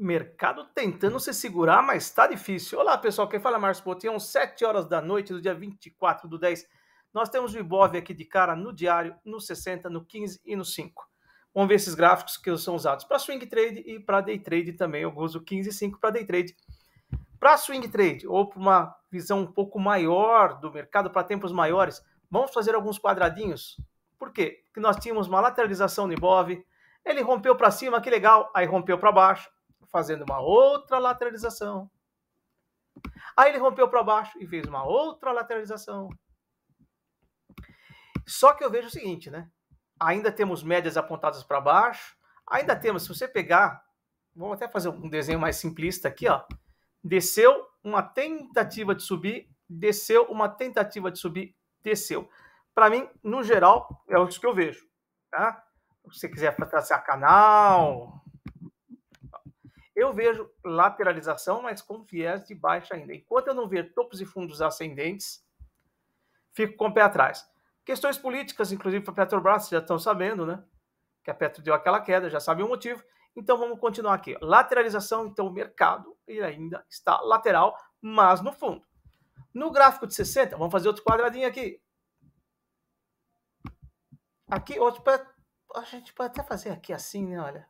mercado tentando se segurar, mas está difícil. Olá, pessoal. Quem fala é Márcio Botinhão, 7 é horas da noite do dia 24 do 10. Nós temos o Ibov aqui de cara no diário, no 60, no 15 e no 5. Vamos ver esses gráficos que são usados para swing trade e para day trade também. Eu uso 15 e 5 para day trade. Para swing trade ou para uma visão um pouco maior do mercado, para tempos maiores, vamos fazer alguns quadradinhos. Por quê? Porque nós tínhamos uma lateralização no Ibov, ele rompeu para cima, que legal, aí rompeu para baixo, fazendo uma outra lateralização. Aí ele rompeu para baixo e fez uma outra lateralização. Só que eu vejo o seguinte, né? Ainda temos médias apontadas para baixo, ainda temos, se você pegar, vamos até fazer um desenho mais simplista aqui, ó. Desceu uma tentativa de subir, desceu uma tentativa de subir, desceu. Para mim, no geral, é isso que eu vejo, tá? Se você quiser traçar canal, eu vejo lateralização, mas com viés de baixa ainda. Enquanto eu não ver topos e fundos ascendentes, fico com o pé atrás. Questões políticas, inclusive para a Petrobras, já estão sabendo, né? Que a Petro deu aquela queda, já sabem o motivo. Então vamos continuar aqui. Lateralização, então o mercado ele ainda está lateral, mas no fundo. No gráfico de 60, vamos fazer outro quadradinho aqui. Aqui, outro, a gente pode até fazer aqui assim, né? Olha,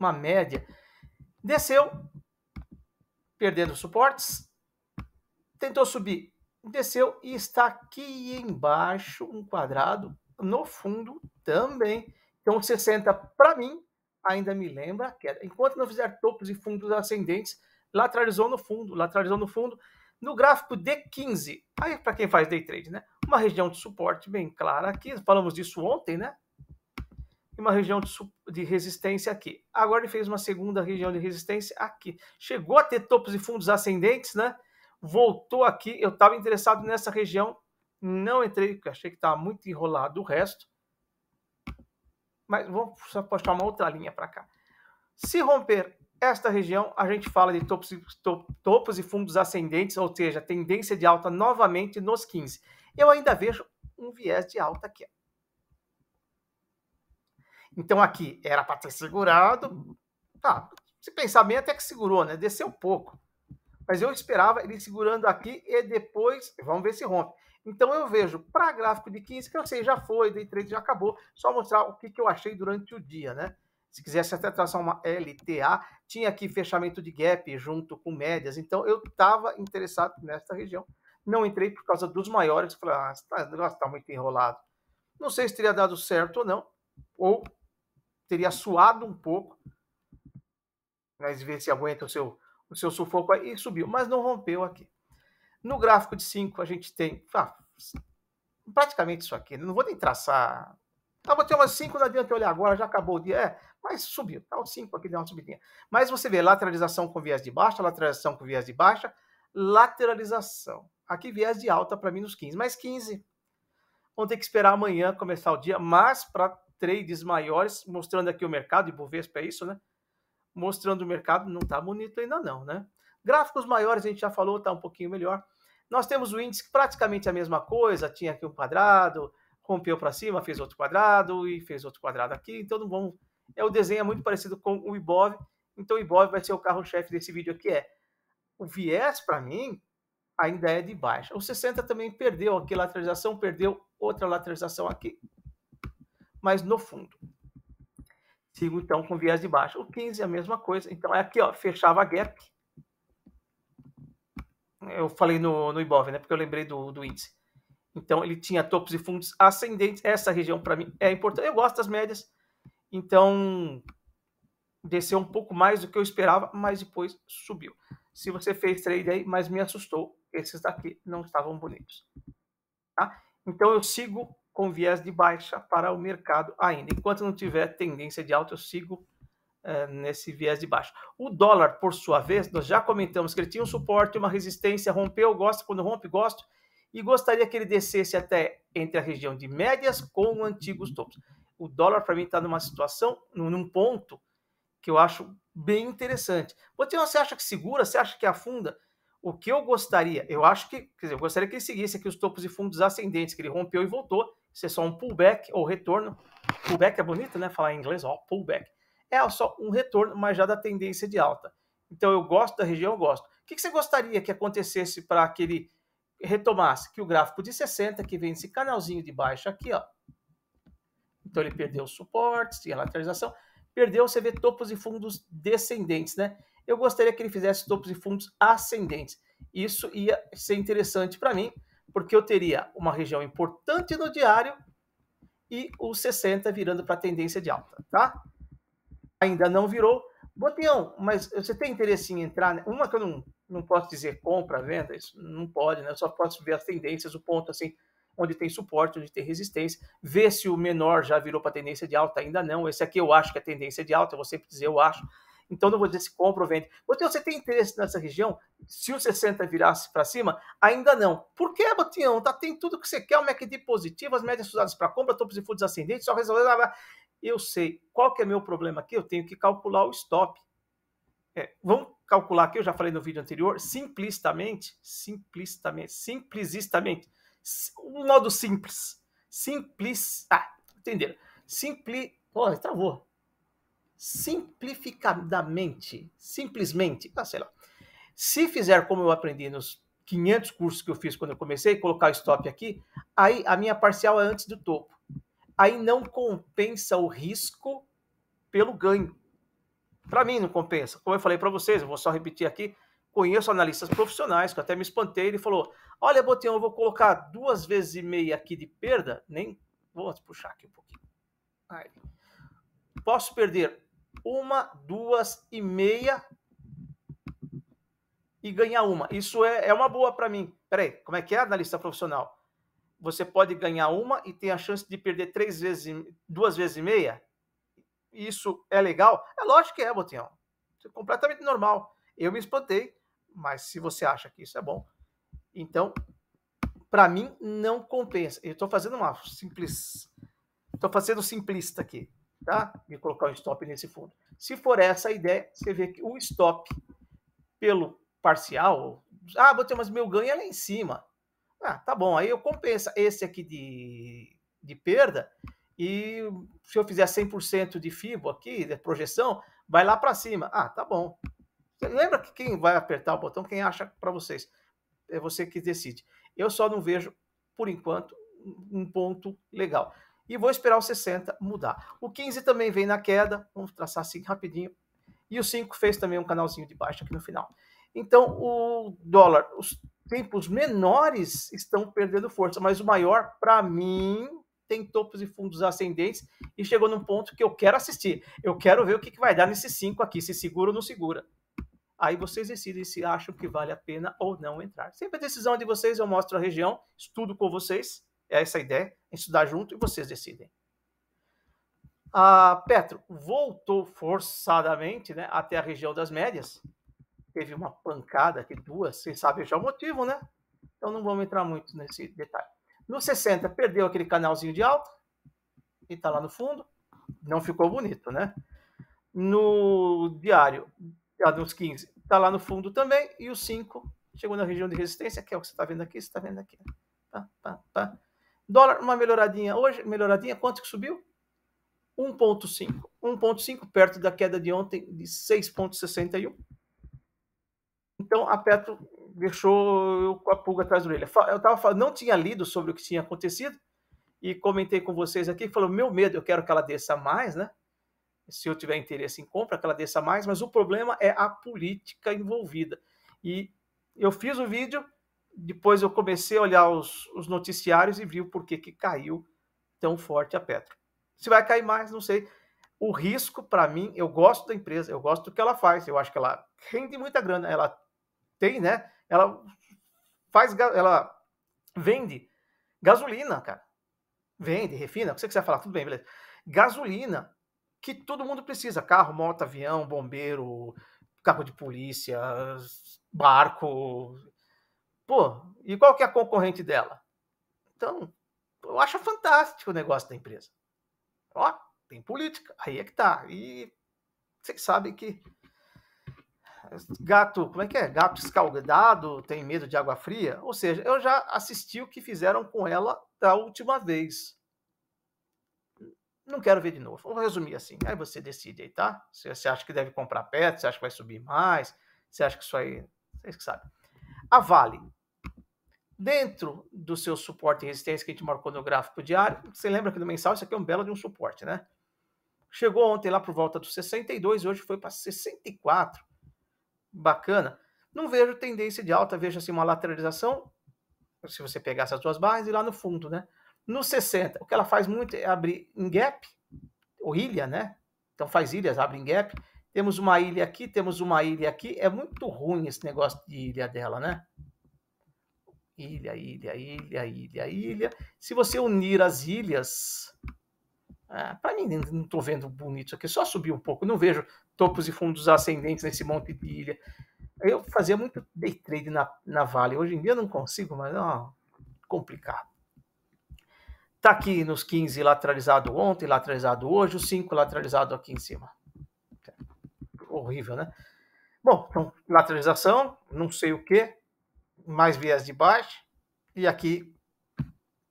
uma média. Desceu, perdendo suportes, tentou subir, desceu e está aqui embaixo um quadrado no fundo também. Então 60 para mim ainda me lembra a queda. Enquanto não fizer topos e fundos ascendentes, lateralizou no fundo, lateralizou no fundo. No gráfico D15, aí para quem faz day trade, né? Uma região de suporte bem clara aqui, falamos disso ontem, né? e uma região de, de, resistência aqui. Agora ele fez uma segunda região de resistência aqui. Chegou a ter topos e fundos ascendentes, né? Voltou aqui. Eu estava interessado nessa região, não entrei, porque achei que estava muito enrolado o resto. Mas vamos postar uma outra linha para cá. Se romper esta região, a gente fala de topos, top, topos e fundos ascendentes, ou seja, tendência de alta novamente nos 15. Eu ainda vejo um viés de alta aqui. Então aqui era para ter segurado. Tá, pensar bem até que segurou, né? Desceu um pouco. Mas eu esperava ele segurando aqui e depois, vamos ver se rompe. Então eu vejo para gráfico de 15, que eu sei, já foi, day trade já acabou, só mostrar o que, que eu achei durante o dia, né? Se quisesse até traçar uma LTA, tinha aqui fechamento de gap junto com médias. Então eu estava interessado nesta região. Não entrei por causa dos maiores. Falei, ah, esse negócio está muito enrolado. Não sei se teria dado certo ou não. Ou teria suado um pouco, mas ver se aguenta o seu, o seu sufoco aí, e subiu, mas não rompeu aqui. No gráfico de 5, a gente tem ah, praticamente isso aqui. Não vou nem traçar. Ah, vou ter umas 5, não adianta olhar agora, já acabou o dia. É, mas subiu. Tá, o 5 aqui deu uma subidinha. Mas você vê lateralização com viés de baixa, lateralização com viés de baixa, lateralização. Aqui viés de alta para mim nos 15, mais 15. Vamos ter que esperar amanhã começar o dia, mas para trades maiores, mostrando aqui o mercado, e Bovespa é isso, né? Mostrando o mercado, não está bonito ainda não, né? Gráficos maiores, a gente já falou, está um pouquinho melhor. Nós temos o índice praticamente a mesma coisa, tinha aqui um quadrado, rompeu para cima, fez outro quadrado e fez outro quadrado aqui, então não vamos... É, o desenho é muito parecido com o Ibov, então o Ibov vai ser o carro-chefe desse vídeo aqui, é. O viés, para mim, ainda é de baixa. O 60 também perdeu aqui lateralização, perdeu outra lateralização aqui, mas no fundo. Sigo então com viés de baixo O 15 é a mesma coisa. Então é aqui, ó, fechava a gap. Eu falei no, no Ibov, né? Porque eu lembrei do, do índice. Então ele tinha topos e fundos ascendentes. Essa região para mim é importante. Eu gosto das médias. Então desceu um pouco mais do que eu esperava, mas depois subiu. Se você fez trade aí, mas me assustou, esses daqui não estavam bonitos. Tá? Então eu sigo com viés de baixa para o mercado ainda. Enquanto não tiver tendência de alta, eu sigo é, nesse viés de baixa. O dólar, por sua vez, nós já comentamos que ele tinha um suporte, uma resistência, rompeu, gosto, quando rompe, gosto, e gostaria que ele descesse até entre a região de médias com antigos topos. O dólar, para mim, está numa situação, num ponto que eu acho bem interessante. Você acha que segura? Você acha que afunda? O que eu gostaria? Eu acho que, quer dizer, eu gostaria que ele seguisse aqui os topos e fundos ascendentes, que ele rompeu e voltou ser é só um pullback ou retorno. Pullback é bonito, né? Falar em inglês, ó, pullback. É só um retorno, mas já da tendência de alta. Então eu gosto da região, eu gosto. O que, você gostaria que acontecesse para que ele retomasse? Que o gráfico de 60, que vem esse canalzinho de baixo aqui, ó. Então ele perdeu os suportes, tinha lateralização, perdeu, você vê topos e fundos descendentes, né? Eu gostaria que ele fizesse topos e fundos ascendentes. Isso ia ser interessante para mim, porque eu teria uma região importante no diário e o 60 virando para tendência de alta, tá? Ainda não virou. Botião, mas você tem interesse em entrar? Né? Uma que eu não, não posso dizer compra, venda, isso não pode, né? Eu só posso ver as tendências, o ponto assim, onde tem suporte, onde tem resistência, ver se o menor já virou para tendência de alta, ainda não. Esse aqui eu acho que é tendência de alta, eu vou sempre dizer eu acho. Então, não vou dizer se compra ou vende. Botinha, você tem interesse nessa região? Se o 60 virasse para cima, ainda não. Por que, Botinhão? Tá, tem tudo que você quer, o MACD positivo, as médias usadas para compra, topos e fundos ascendentes, só resolver. Eu sei. Qual que é meu problema aqui? Eu tenho que calcular o stop. É, vamos calcular aqui, eu já falei no vídeo anterior, simplistamente, simplistamente, simplisistamente, um modo simples, simples, ah, entenderam? Simpli, porra, travou, simplificadamente, simplesmente, ah, sei lá. Se fizer como eu aprendi nos 500 cursos que eu fiz quando eu comecei, colocar o stop aqui, aí a minha parcial é antes do topo. Aí não compensa o risco pelo ganho. Para mim não compensa. Como eu falei para vocês, eu vou só repetir aqui, conheço analistas profissionais que até me espantei, ele falou: "Olha, Botinho, eu vou colocar duas vezes e meia aqui de perda, nem vou puxar aqui um pouquinho. Aí. Posso perder uma, duas e meia e ganhar uma. Isso é, é uma boa para mim. Peraí, como é que é analista profissional? Você pode ganhar uma e tem a chance de perder três vezes, duas vezes e meia? Isso é legal? É lógico que é, Botinhão. Isso é completamente normal. Eu me espantei, mas se você acha que isso é bom, então, para mim, não compensa. Eu estou fazendo uma simples. Estou fazendo simplista aqui tá? de colocar um stop nesse fundo. Se for essa a ideia, você vê que o stop pelo parcial, ah, botei mais meu ganho é lá em cima. Ah, tá bom, aí eu compensa esse aqui de, de perda e se eu fizer 100% de FIBO aqui, de projeção, vai lá para cima. Ah, tá bom. Lembra que quem vai apertar o botão, quem acha para vocês, é você que decide. Eu só não vejo, por enquanto, um ponto legal e vou esperar o 60 mudar. O 15 também vem na queda, vamos traçar assim rapidinho. E o 5 fez também um canalzinho de baixo aqui no final. Então, o dólar, os tempos menores estão perdendo força, mas o maior, para mim, tem topos e fundos ascendentes e chegou num ponto que eu quero assistir. Eu quero ver o que, vai dar nesse 5 aqui, se segura ou não segura. Aí vocês decidem se acham que vale a pena ou não entrar. Sempre a decisão é de vocês, eu mostro a região, estudo com vocês é essa a ideia, é estudar junto e vocês decidem. A ah, Petro voltou forçadamente né, até a região das médias. Teve uma pancada aqui, duas, vocês sabem já o motivo, né? Então não vamos entrar muito nesse detalhe. No 60, perdeu aquele canalzinho de alta, e está lá no fundo. Não ficou bonito, né? No diário, ah, nos 15, está lá no fundo também. E o 5 chegou na região de resistência, que é o que você está vendo aqui, você está vendo aqui. Né? Dólar, uma melhoradinha hoje, melhoradinha, quanto que subiu? 1,5. 1,5 perto da queda de ontem de 6,61. Então a Petro deixou eu com a pulga atrás da orelha. Eu tava, não tinha lido sobre o que tinha acontecido e comentei com vocês aqui, falou, meu medo, eu quero que ela desça mais, né? Se eu tiver interesse em compra, que ela desça mais, mas o problema é a política envolvida. E eu fiz o vídeo, depois eu comecei a olhar os, os noticiários e vi o porquê que caiu tão forte a Petro. Se vai cair mais, não sei. O risco, para mim, eu gosto da empresa, eu gosto do que ela faz, eu acho que ela rende muita grana, ela tem, né? Ela faz, ela vende gasolina, cara. Vende, refina, o que você quiser falar, tudo bem, beleza. Gasolina, que todo mundo precisa, carro, moto, avião, bombeiro, carro de polícia, barco, Pô, e qual que é a concorrente dela? Então, eu acho fantástico o negócio da empresa. Ó, tem política, aí é que tá. E vocês sabem que gato, como é que é? Gato escaldado tem medo de água fria? Ou seja, eu já assisti o que fizeram com ela da última vez. Não quero ver de novo. Vou resumir assim. Aí você decide aí, tá? você acha que deve comprar pet, você acha que vai subir mais, você acha que isso aí. Vocês que sabem. A Vale dentro do seu suporte e resistência que a gente marcou no gráfico diário, você lembra que no mensal isso aqui é um belo de um suporte, né? Chegou ontem lá por volta dos 62, hoje foi para 64. Bacana. Não vejo tendência de alta, vejo assim uma lateralização, se você pegar essas duas barras e lá no fundo, né? No 60, o que ela faz muito é abrir em gap, ou ilha, né? Então faz ilhas, abre em gap. Temos uma ilha aqui, temos uma ilha aqui. É muito ruim esse negócio de ilha dela, né? ilha, ilha, ilha, ilha, ilha. Se você unir as ilhas, ah, é, para mim não estou vendo bonito isso aqui, só subir um pouco, não vejo topos e fundos ascendentes nesse monte de ilha. Eu fazia muito day trade na, na Vale, hoje em dia não consigo, mas ó, é complicado. Tá aqui nos 15 lateralizado ontem, lateralizado hoje, os 5 lateralizado aqui em cima. Horrível, né? Bom, então, lateralização, não sei o que, mais viés de baixo e aqui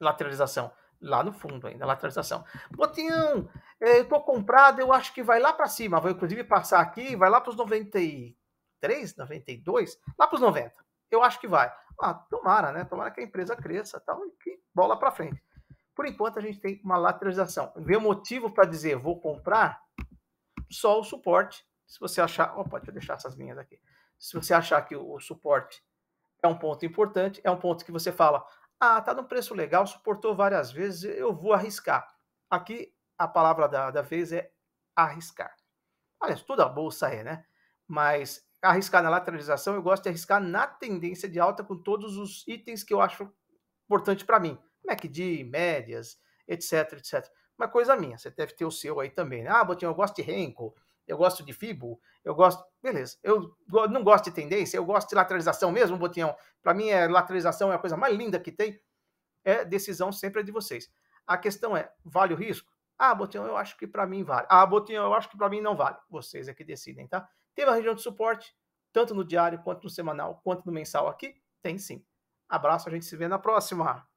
lateralização. Lá no fundo ainda, lateralização. botinho é, eu tô comprado, eu acho que vai lá para cima. Vou inclusive passar aqui, vai lá para os 93, 92, lá para os 90. Eu acho que vai. Ah, tomara, né? Tomara que a empresa cresça tal, e que bola para frente. Por enquanto a gente tem uma lateralização. ver o motivo para dizer vou comprar? Só o suporte. Se você achar. Opa, deixa eu deixar essas linhas aqui. Se você achar que o, o suporte é um ponto importante, é um ponto que você fala, ah, tá num preço legal, suportou várias vezes, eu vou arriscar. Aqui a palavra da, da vez é arriscar. Aliás, toda a bolsa é, né? Mas arriscar na lateralização, eu gosto de arriscar na tendência de alta com todos os itens que eu acho importante para mim. MACD, médias, etc, etc. Uma coisa minha, você deve ter o seu aí também. Né? Ah, Botinho, eu gosto de Renko, eu gosto de FIBO, eu gosto. Beleza, eu não gosto de tendência, eu gosto de lateralização mesmo, Botinhão. Para mim, é, lateralização é a coisa mais linda que tem. É decisão sempre é de vocês. A questão é: vale o risco? Ah, Botinhão, eu acho que para mim vale. Ah, Botinhão, eu acho que para mim não vale. Vocês é que decidem, tá? Tem a região de suporte, tanto no diário, quanto no semanal, quanto no mensal aqui? Tem sim. Abraço, a gente se vê na próxima.